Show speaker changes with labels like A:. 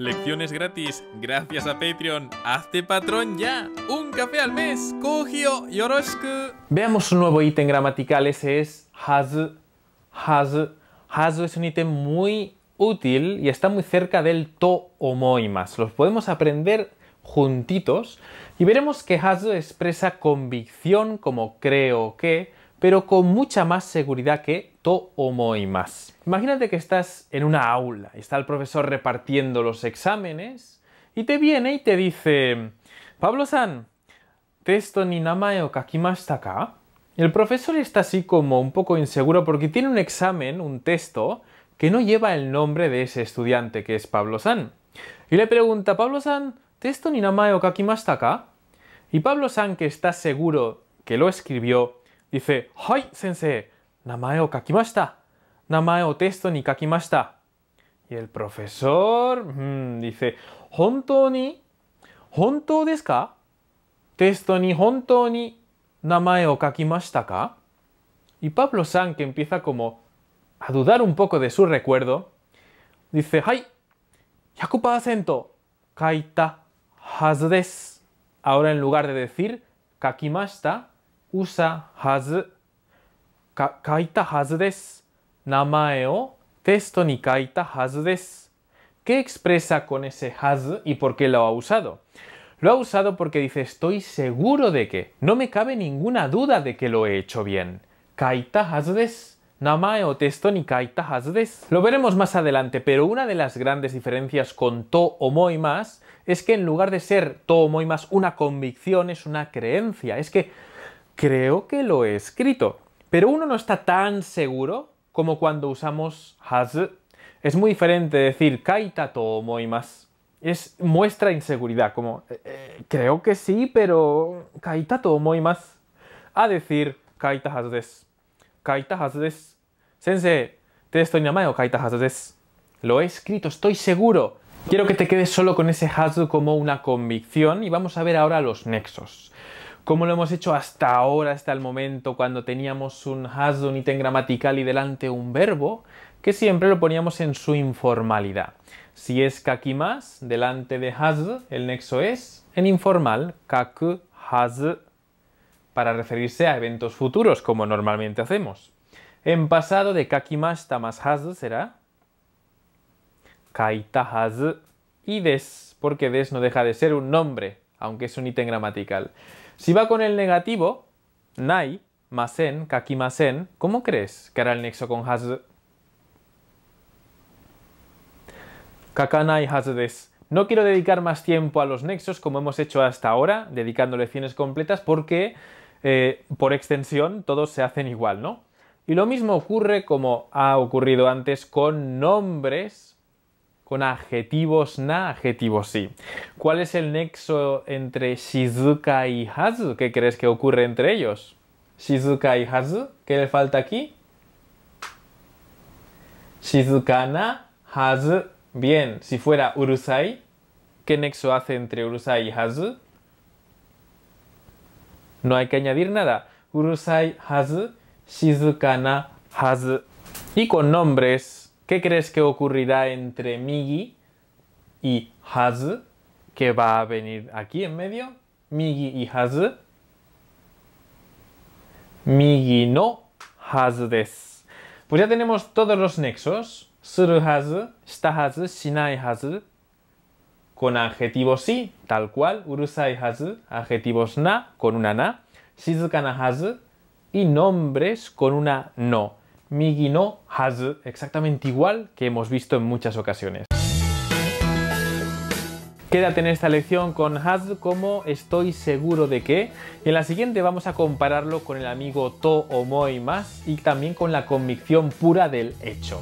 A: Lecciones gratis, gracias a Patreon. Hazte patrón ya. Un café al mes. Kogio yoroshiku. Veamos un nuevo ítem gramatical. Ese es has has has es un ítem muy útil y está muy cerca del to o Los podemos aprender juntitos y veremos que hazu expresa convicción como creo que pero con mucha más seguridad que Toomo y más. Imagínate que estás en una aula y está el profesor repartiendo los exámenes y te viene y te dice, Pablo-san, ¿testo ni namae o kakimashita ka? El profesor está así como un poco inseguro porque tiene un examen, un texto, que no lleva el nombre de ese estudiante que es Pablo-san. Y le pregunta, Pablo-san, ¿testo ni namae o kakimashita ka? Y Pablo-san, que está seguro que lo escribió, You say, はい、先生、名前を書きました。名前をテストに書きました。Y el profesor、うん、dice, 本当に本当ですかテストに本当に名前を書きましたか Y Pablo San, que empieza como a dudar un poco de su recuerdo, dice, はい、100%書いたはずです。Ahora en lugar de decir, 書きました usa has, kaita hazu desu, namae ni kaita hazu ¿Qué expresa con ese has y por qué lo ha usado? Lo ha usado porque dice estoy seguro de que, no me cabe ninguna duda de que lo he hecho bien. Kaita hazu desu. Namae o ni kaita hazu Lo veremos más adelante, pero una de las grandes diferencias con to o moi más es que en lugar de ser to o moimas, más una convicción, es una creencia. Es que creo que lo he escrito, pero uno no está tan seguro como cuando usamos has. Es muy diferente decir kaita tomo y más. Es muestra inseguridad, como eh, eh, creo que sí, pero kaita tomo y más. A decir kaita has des. Kaita has des. Sensei, te estoy llamando kaita has des. Lo he escrito, estoy seguro. Quiero que te quedes solo con ese has como una convicción y vamos a ver ahora los nexos como lo hemos hecho hasta ahora, hasta el momento, cuando teníamos un has un ítem gramatical y delante un verbo, que siempre lo poníamos en su informalidad. Si es kaki más, delante de has, el nexo es en informal, kaku has, para referirse a eventos futuros, como normalmente hacemos. En pasado de kaki más más has será kaita has y des, porque des no deja de ser un nombre, aunque es un ítem gramatical. Si va con el negativo, nai, masen, kakimasen, ¿cómo crees que hará el nexo con hasd? Kakanai has No quiero dedicar más tiempo a los nexos como hemos hecho hasta ahora, dedicando lecciones completas, porque eh, por extensión todos se hacen igual, ¿no? Y lo mismo ocurre como ha ocurrido antes con nombres con adjetivos na, adjetivos sí. ¿Cuál es el nexo entre Shizuka y Hazu? ¿Qué crees que ocurre entre ellos? Shizuka y Hazu, ¿qué le falta aquí? Shizuka na, Hazu. Bien, si fuera Urusai, ¿qué nexo hace entre Urusai y Hazu? No hay que añadir nada. Urusai, Hazu, Shizuka na, Hazu. Y con nombres ¿Qué crees que ocurrirá entre Migi y Haz, que va a venir aquí en medio? Migi y Haz, Migi no Has des. Pues ya tenemos todos los nexos. Suru Haz, shita Haz, shinai Haz, Con adjetivos sí, tal cual. Urusai Haz, adjetivos na, con una na. Shizukana Haz Y nombres con una no migi no haz, exactamente igual que hemos visto en muchas ocasiones. Quédate en esta lección con has como estoy seguro de que. en la siguiente vamos a compararlo con el amigo to o más y también con la convicción pura del hecho.